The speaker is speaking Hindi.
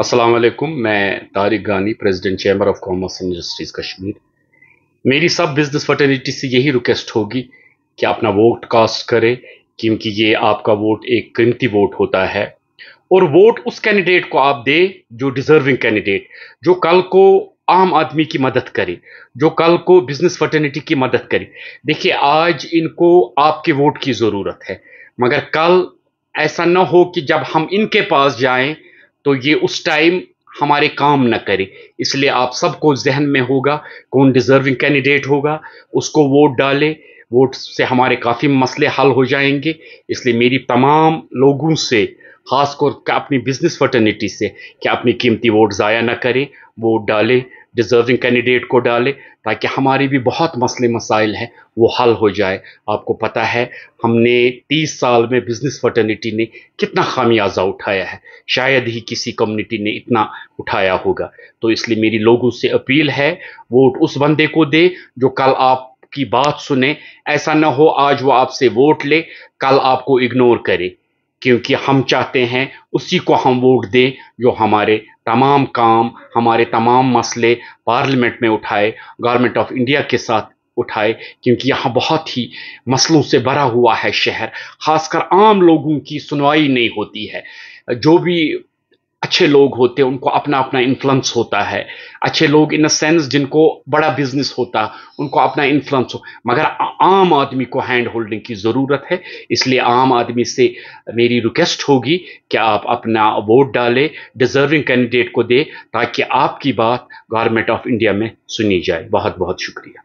अस्सलाम वालेकुम मैं Tariq Ghani president chamber of commerce and industries Kashmir मेरी सब बिज़नेस फर्टर्निटी से यही रिक्वेस्ट होगी कि अपना वोट कास्ट करें क्योंकि ये आपका वोट एक कीमती वोट होता है और वोट उस कैंडिडेट को आप दे जो डिजर्विंग कैंडिडेट जो कल को आम आदमी की मदद करे जो कल को बिजनेस फर्टर्निटी की मदद करे देखिए आज इनको आपके वोट की ज़रूरत है मगर कल ऐसा ना हो कि जब हम इनके पास जाएं तो ये उस टाइम हमारे काम न करे इसलिए आप सबको जहन में होगा कौन डिजर्विंग कैंडिडेट होगा उसको वोट डाले वोट से हमारे काफ़ी मसले हल हो जाएंगे इसलिए मेरी तमाम लोगों से खासकर अपनी बिजनेस फर्टर्निटी से कि अपनी कीमती वोट ज़ाया ना करें वोट डालें डिज़र्विंग कैंडिडेट को डाले ताकि हमारे भी बहुत मसले मसाइल हैं वो हल हो जाए आपको पता है हमने 30 साल में बिज़नेस फर्टर्निटी ने कितना खामियाजा उठाया है शायद ही किसी कम्युनिटी ने इतना उठाया होगा तो इसलिए मेरी लोगों से अपील है वोट उस बंदे को दे जो कल आप की बात सुने ऐसा ना हो आज वो आपसे वोट ले कल आपको इग्नोर करे क्योंकि हम चाहते हैं उसी को हम वोट दें जो हमारे तमाम काम हमारे तमाम मसले पार्लियामेंट में उठाए गवर्नमेंट ऑफ इंडिया के साथ उठाए क्योंकि यहाँ बहुत ही मसलों से भरा हुआ है शहर खासकर आम लोगों की सुनवाई नहीं होती है जो भी अच्छे लोग होते हैं उनको अपना अपना इन्फ्लुएंस होता है अच्छे लोग इन द सेंस जिनको बड़ा बिजनेस होता उनको अपना इन्फ्लुएंस हो मगर आम आदमी को हैंड होल्डिंग की ज़रूरत है इसलिए आम आदमी से मेरी रिक्वेस्ट होगी कि आप अपना वोट डालें डिजर्विंग कैंडिडेट को दे ताकि आपकी बात गवर्नमेंट ऑफ इंडिया में सुनी जाए बहुत बहुत शुक्रिया